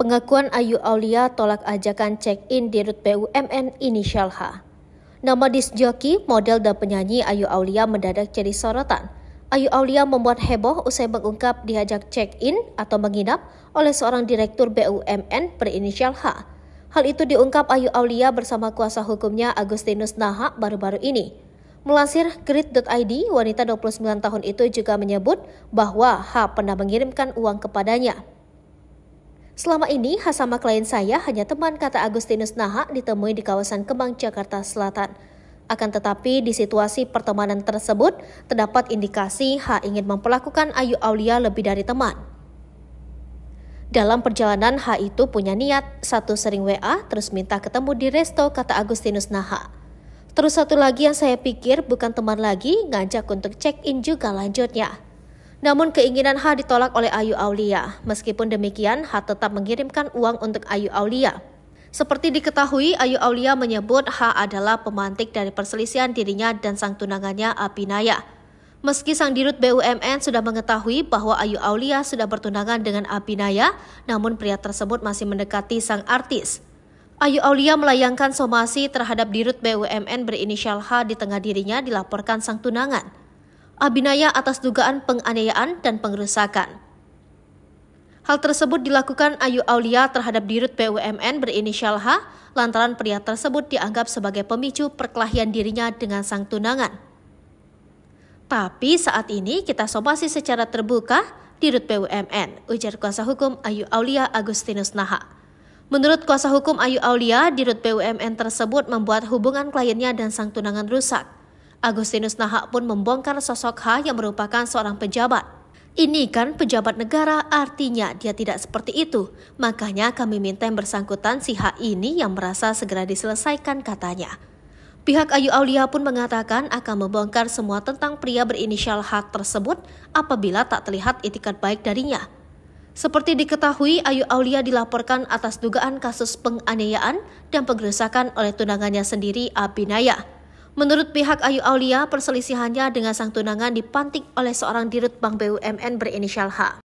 Pengakuan Ayu Aulia tolak ajakan check-in di Rut BUMN inisial H. Nama disjoki, model dan penyanyi Ayu Aulia mendadak jadi sorotan. Ayu Aulia membuat heboh usai mengungkap diajak check-in atau menginap oleh seorang direktur BUMN berinisial H. Hal itu diungkap Ayu Aulia bersama kuasa hukumnya Agustinus Naha baru-baru ini. Melansir grid.id, wanita 29 tahun itu juga menyebut bahwa H pernah mengirimkan uang kepadanya. Selama ini, Hasama klien saya hanya teman kata Agustinus Naha ditemui di kawasan Kemang, Jakarta Selatan. Akan tetapi di situasi pertemanan tersebut, terdapat indikasi H ingin memperlakukan Ayu Aulia lebih dari teman. Dalam perjalanan H itu punya niat, satu sering WA terus minta ketemu di resto kata Agustinus Naha. Terus satu lagi yang saya pikir bukan teman lagi ngajak untuk check-in juga lanjutnya. Namun keinginan H ditolak oleh Ayu Aulia. Meskipun demikian, H tetap mengirimkan uang untuk Ayu Aulia. Seperti diketahui, Ayu Aulia menyebut H adalah pemantik dari perselisihan dirinya dan sang tunangannya Apinaya. Meski sang dirut BUMN sudah mengetahui bahwa Ayu Aulia sudah bertunangan dengan Apinaya, namun pria tersebut masih mendekati sang artis. Ayu Aulia melayangkan somasi terhadap dirut BUMN berinisial H di tengah dirinya dilaporkan sang tunangan. Abinaya atas dugaan penganiayaan dan pengerusakan. Hal tersebut dilakukan Ayu Aulia terhadap dirut BUMN berinisial H lantaran pria tersebut dianggap sebagai pemicu perkelahian dirinya dengan sang tunangan. Tapi saat ini kita somasi secara terbuka dirut BUMN, ujar kuasa hukum Ayu Aulia Agustinus Naha. Menurut kuasa hukum Ayu Aulia, dirut BUMN tersebut membuat hubungan kliennya dan sang tunangan rusak Agustinus Nahak pun membongkar sosok H yang merupakan seorang pejabat. Ini kan pejabat negara, artinya dia tidak seperti itu. Makanya kami minta yang bersangkutan si H ini yang merasa segera diselesaikan katanya. Pihak Ayu Aulia pun mengatakan akan membongkar semua tentang pria berinisial H tersebut apabila tak terlihat itikat baik darinya. Seperti diketahui, Ayu Aulia dilaporkan atas dugaan kasus penganiayaan dan penggerusakan oleh tunangannya sendiri Abinaya. Menurut pihak Ayu Aulia, perselisihannya dengan sang tunangan dipantik oleh seorang dirut Bank BUMN berinisial H.